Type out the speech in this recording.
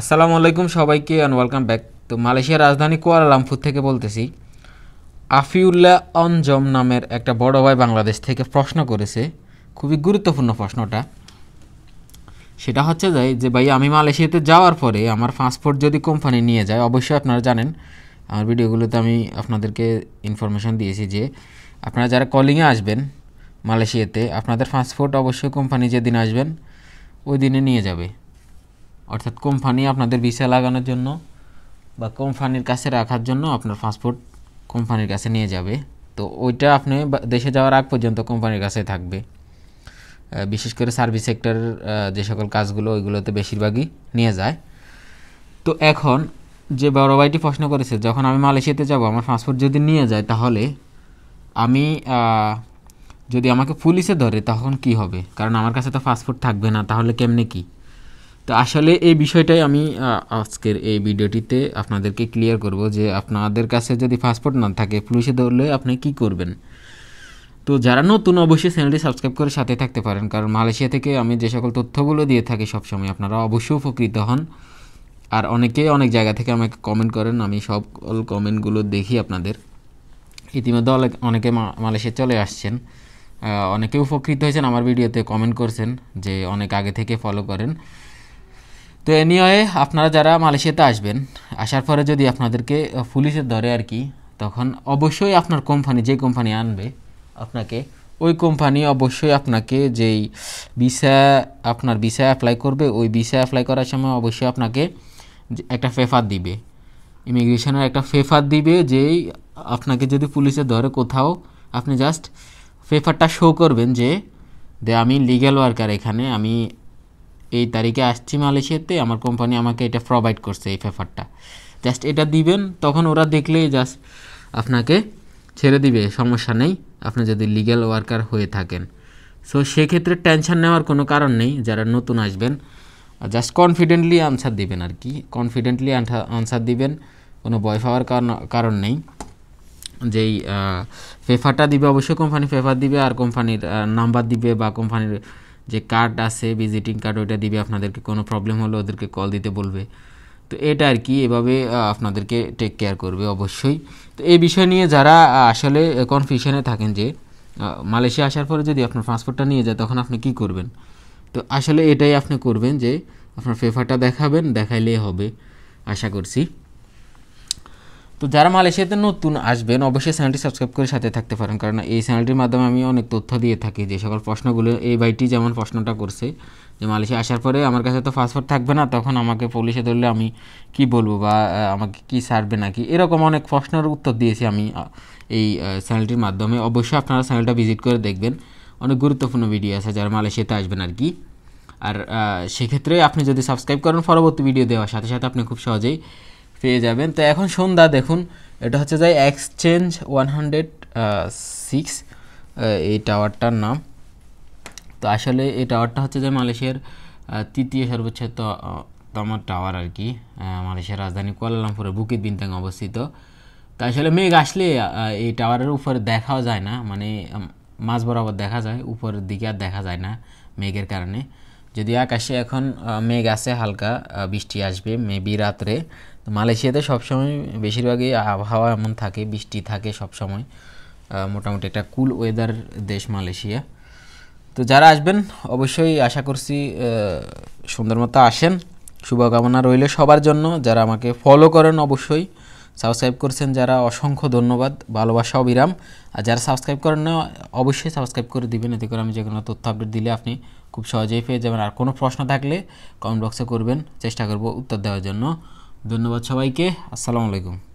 আসসালামু আলাইকুম সবাইকে অ্যান্ড ওয়েলকাম ব্যাক তো মালয়েশিয়ার রাজধানী কুয়ালালামপুর থেকে বলতেছি আফিউল্লাহ অনজম নামের একটা বড় ভাই বাংলাদেশ থেকে প্রশ্ন করেছে খুবই গুরুত্বপূর্ণ প্রশ্নটা সেটা হচ্ছে যাই যে ভাই আমি মালয়েশিয়াতে যাওয়ার পরে আমার পাসপোর্ট যদি কোম্পানি নিয়ে যায় অবশ্যই আপনারা জানেন আমার ভিডিওগুলোতে আমি আপনাদেরকে ইনফরমেশন দিয়েছি যে আপনারা যারা কলিংয়ে আসবেন মালয়েশিয়াতে আপনাদের পাসপোর্ট অবশ্যই কোম্পানি যেদিন আসবেন ওই দিনে নিয়ে যাবে অর্থাৎ কোম্পানি আপনাদের ভিসা লাগানোর জন্য বা কোম্পানির কাছে রাখার জন্য আপনার পাসপোর্ট কোম্পানির কাছে নিয়ে যাবে তো ওইটা আপনি দেশে যাওয়ার আগ পর্যন্ত কোম্পানির কাছে থাকবে বিশেষ করে সার্ভিস সেক্টর যে সকল কাজগুলো ওইগুলোতে বেশিরভাগই নিয়ে যায় তো এখন যে বড় ভাইটি প্রশ্ন করেছে যখন আমি মালয়েশিয়াতে যাব আমার পাসপোর্ট যদি নিয়ে যায় তাহলে আমি যদি আমাকে পুলিশে ধরে তখন কি হবে কারণ আমার কাছে তো পাসপোর্ট থাকবে না তাহলে কেমনে কী তো আসলে এই বিষয়টাই আমি আজকের এই ভিডিওটিতে আপনাদেরকে ক্লিয়ার করব যে আপনাদের কাছে যদি পাসপোর্ট না থাকে পুলিশে ধরলে আপনি কি করবেন তো যারা নতুন অবশ্যই চ্যানেলটি সাবস্ক্রাইব করে সাথে থাকতে পারেন কারণ মালয়েশিয়া থেকে আমি যে সকল তথ্যগুলো দিয়ে থাকি সবসময় আপনারা অবশ্যই উপকৃত হন আর অনেকেই অনেক জায়গা থেকে আমাকে কমেন্ট করেন আমি সব কমেন্টগুলো দেখি আপনাদের ইতিমধ্যে অনেক অনেকে মালয়েশিয়া চলে আসছেন অনেকে উপকৃত হয়েছেন আমার ভিডিওতে কমেন্ট করছেন যে অনেক আগে থেকে ফলো করেন তো এনিওয়ে আপনারা যারা মালয়েশিয়াতে আসবেন আসার পরে যদি আপনাদেরকে পুলিশে ধরে আর কি তখন অবশ্যই আপনার কোম্পানি যে কোম্পানি আনবে আপনাকে ওই কোম্পানি অবশ্যই আপনাকে যেই ভিসা আপনার ভিসা অ্যাপ্লাই করবে ওই ভিসা অ্যাপ্লাই করার সময় অবশ্যই আপনাকে একটা ফেফার দিবে ইমিগ্রেশনের একটা ফেফার দিবে যেই আপনাকে যদি পুলিশে ধরে কোথাও আপনি জাস্ট ফেফারটা শো করবেন যে দে আমি লিগ্যাল ওয়ার্কার এখানে আমি এই তারিখে আসছি মালয়েশিয়াতে আমার কোম্পানি আমাকে এটা প্রোভাইড করছে এই পেপারটা জাস্ট এটা দিবেন তখন ওরা দেখলেই জাস্ট আপনাকে ছেড়ে দিবে সমস্যা নেই আপনি যদি লিগ্যাল ওয়ার্কার হয়ে থাকেন সো সেক্ষেত্রে টেনশন নেওয়ার কোনো কারণ নেই যারা নতুন আসবেন জাস্ট কনফিডেন্টলি আনসার দিবেন আর কি কনফিডেন্টলি আনসার দিবেন কোনো ভয় পাওয়ার কারণ নেই যেই পেপারটা দিবে অবশ্যই কোম্পানি পেপার দিবে আর কোম্পানির নাম্বার দিবে বা কোম্পানির যে কার্ড আছে ভিজিটিং কার্ড ওইটা দিবে আপনাদেরকে কোনো প্রবলেম হলে ওদেরকে কল দিতে বলবে তো এটা আর কি এভাবে আপনাদেরকে টেক কেয়ার করবে অবশ্যই তো এই বিষয় নিয়ে যারা আসলে কনফিউশনে থাকেন যে মালয়েশিয়া আসার পরে যদি আপনার পাসপোর্টটা নিয়ে যায় তখন আপনি কি করবেন তো আসলে এটাই আপনি করবেন যে আপনার পেপারটা দেখাবেন দেখাইলেই হবে আশা করছি তো যারা মালয়েশিয়াতে নতুন আসবেন অবশ্যই চ্যানেলটি সাবস্ক্রাইব করে সাথে থাকতে পারেন কারণ এই চ্যানেলটির মাধ্যমে আমি অনেক তথ্য দিয়ে থাকি যে সকল প্রশ্নগুলো এই বাইটি যেমন প্রশ্নটা করছে যে মালয়েশিয়া আসার পরে আমার কাছে তো পাসপোর্ট থাকবে না তখন আমাকে পুলিশে ধরলে আমি কি বলবো বা আমাকে কি সারবে নাকি এরকম অনেক প্রশ্নের উত্তর দিয়েছি আমি এই চ্যানেলটির মাধ্যমে অবশ্যই আপনারা চ্যানেলটা ভিজিট করে দেখবেন অনেক গুরুত্বপূর্ণ ভিডিও আছে যারা মালয়েশিয়াতে আসবেন আর কি আর সেক্ষেত্রে আপনি যদি সাবস্ক্রাইব করেন পরবর্তী ভিডিও দেওয়ার সাথে সাথে আপনি খুব সহজেই পেয়ে যাবেন তো এখন সন্ধ্যা দেখুন এটা হচ্ছে যাই এক্সচেঞ্জ ওয়ান হান্ড্রেড সিক্স এই টাওয়ারটার নাম তো আসলে এই টাওয়ারটা হচ্ছে যে মালয়েশিয়ার তৃতীয় সর্বোচ্চ তম টাওয়ার আর কি মালয়েশিয়ার রাজধানী কুয়ালালামপুরের বুকিত বিনতাং অবস্থিত তো আসলে মেঘ আসলে এই টাওয়ারের উপরে দেখাও যায় না মানে মাঝ বরাবর দেখা যায় উপরের দিকে আর দেখা যায় না মেঘের কারণে যদি আকাশে এখন মেঘ আছে হালকা বৃষ্টি আসবে মেবি রাত্রে তো মালয়েশিয়াতে সবসময় বেশিরভাগই আবহাওয়া এমন থাকে বৃষ্টি থাকে সবসময় মোটামুটি একটা কুল ওয়েদার দেশ মালয়েশিয়া তো যারা আসবেন অবশ্যই আশা করছি সুন্দর মতো আসেন শুভকামনা রইল সবার জন্য যারা আমাকে ফলো করেন অবশ্যই সাবস্ক্রাইব করেছেন যারা অসংখ্য ধন্যবাদ ভালোবাসা অবিরাম আর যারা সাবস্ক্রাইব করেন না অবশ্যই সাবস্ক্রাইব করে দিবেন এতে করে আমি যে কোনো তথ্য আপডেট দিলে আপনি খুব সহজেই পেয়ে যাবেন আর কোনো প্রশ্ন থাকলে কমেন্ট বক্সে করবেন চেষ্টা করব উত্তর দেওয়ার জন্য ধন্যবাদ সবাইকে আসসালামু আলাইকুম